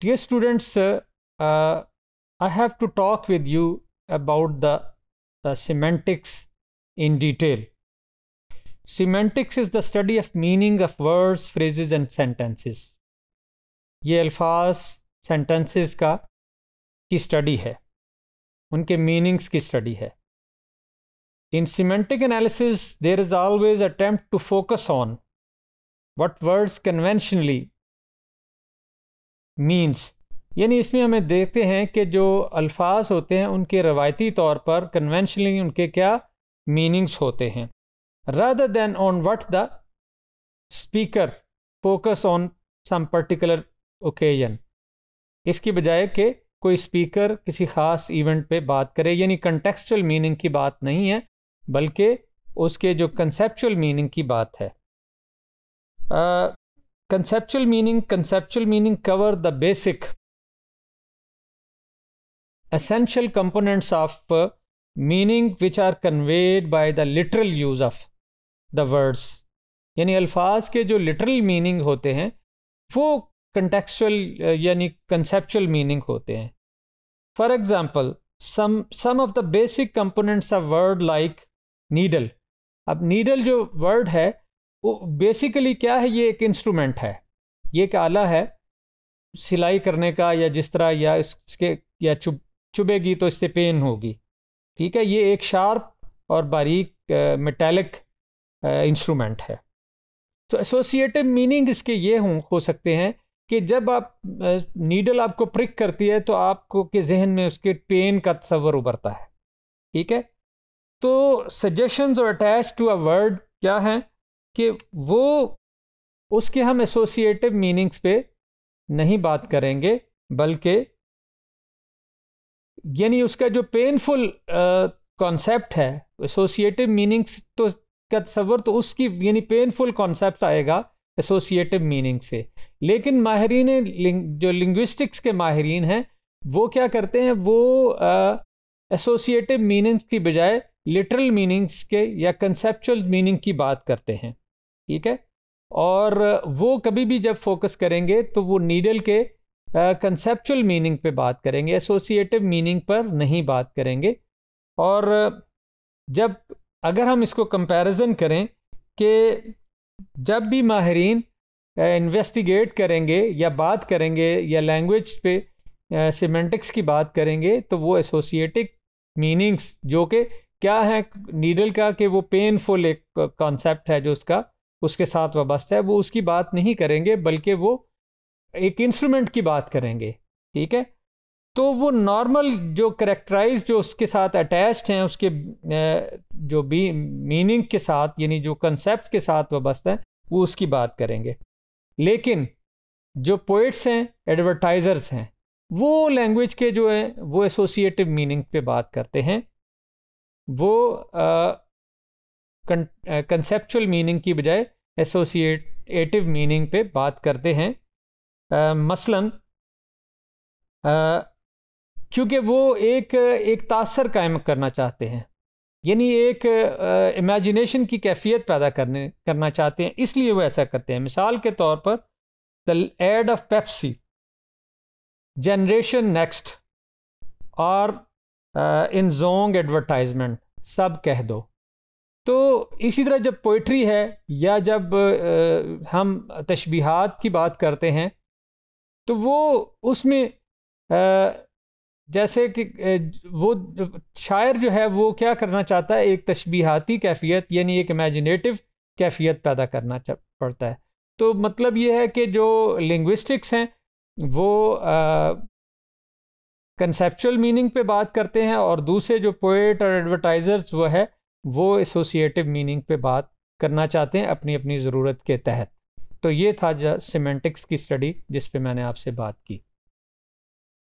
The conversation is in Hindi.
Dear students, uh, uh, I have to talk with you about the, semantics in detail. Semantics is the study of meaning of words, phrases and sentences. ये अल्फाज सेंटेंसेस का की स्टडी है उनके मीनिंग्स की स्टडी है In semantic analysis, there is always attempt to focus on what words conventionally means यानी इसमें हमें देखते हैं कि जो अल्फाज होते हैं उनके रवायती तौर पर कन्वेंशनली उनके क्या मीनिंग्स होते हैं rather than on what the speaker focus on some particular occasion इसकी बजाय कि कोई स्पीकर किसी ख़ास इवेंट पे बात करे यानी कंटेक्सचुअल मीनिंग की बात नहीं है बल्कि उसके जो कंसेप्चुअल मीनिंग की बात है conceptual meaning conceptual meaning cover the basic essential components of meaning which are conveyed by the literal use of the words यानी अल्फाज के जो लिटरल मीनिंग होते हैं वो कंटेक्चुअल यानी कंसेप्चुअल मीनिंग होते हैं for example some some of the basic components of word like needle अब नीडल जो वर्ड है वो बेसिकली क्या है ये एक इंस्ट्रूमेंट है ये एक आला है सिलाई करने का या जिस तरह या इसके या चुभ चुभेगी तो इससे पेन होगी ठीक है ये एक शार्प और बारीक मेटेलिक इंस्ट्रूमेंट है तो एसोसिएटिव मीनिंग इसके ये हों हो सकते हैं कि जब आप नीडल आपको प्रिक करती है तो आपको के जहन में उसके पेन का तस्वर उभरता है ठीक है तो सजेशंस और अटैच टू अ वर्ड क्या हैं कि वो उसके हम एसोसिएटिव मीनिंग्स पे नहीं बात करेंगे बल्कि यानी उसका जो पेनफुल कॉन्सेप्ट है एसोसिएटिव मीनिंग्स तो का तस्वर तो उसकी यानी पेनफुल कॉन्सेप्ट आएगा एसोसिएटिव मीनिंग से लेकिन माहरीन लिंग, जो लिंग्विस्टिक्स के माहरीन हैं वो क्या करते हैं वो एसोसिएटिव मीनिंग्स की बजाय लिटरल मीनिंग्स के या कंसेप्चुअल मीनिंग की बात करते हैं ठीक है और वो कभी भी जब फोकस करेंगे तो वो नीडल के कंसेप्चुअल uh, मीनिंग पे बात करेंगे एसोसिएटिव मीनिंग पर नहीं बात करेंगे और जब अगर हम इसको कंपैरिजन करें कि जब भी माहरीन इन्वेस्टिगेट करेंगे या बात करेंगे या लैंग्वेज पे सीमेंटिक्स की बात करेंगे तो वो एसोसिएटिव मीनिंग्स जो कि क्या है नीडल का कि वो पेनफुल एक कॉन्सेप्ट है जो उसका उसके साथ वाबस्ता है वो उसकी बात नहीं करेंगे बल्कि वो एक इंस्ट्रूमेंट की बात करेंगे ठीक है तो वो नॉर्मल जो करेक्टराइज जो उसके साथ अटैच्ड हैं उसके जो भी मीनिंग के साथ यानी जो कंसेप्ट के साथ वाबस्ता है वो उसकी बात करेंगे लेकिन जो पोइट्स हैं एडवर्टाइज़र्स हैं वो लैंग्वेज के जो हैं वो एसोसिएटिव मीनिंग पे बात करते हैं वो कंसेप्चुअल मीनिंग की बजाय एसोसिएटिव मीनिंग पे बात करते हैं आ, मसलन क्योंकि वो एक एक तासर कायम करना चाहते हैं यानी एक इमेजिनेशन की कैफियत पैदा करने करना चाहते हैं इसलिए वो ऐसा करते हैं मिसाल के तौर पर the ad of Pepsi generation next और इन जोंग एडवर्टाइजमेंट सब कह दो तो इसी तरह जब पोइट्री है या जब आ, हम तशबीहात की बात करते हैं तो वो उसमें आ, जैसे कि वो शायर जो है वो क्या करना चाहता है एक तशबीहाती कैफियत यानी एक इमेजिनेटिव कैफियत पैदा करना पड़ता है तो मतलब ये है कि जो लिंग्विस्टिक्स हैं वो कंसेप्चुअल मीनिंग पे बात करते हैं और दूसरे जो पोइट और एडवर्टाइजर्स वो है वो एसोसिएटिव मीनिंग पे बात करना चाहते हैं अपनी अपनी ज़रूरत के तहत तो ये था सीमेंटिक्स की स्टडी जिस पे मैंने आपसे बात की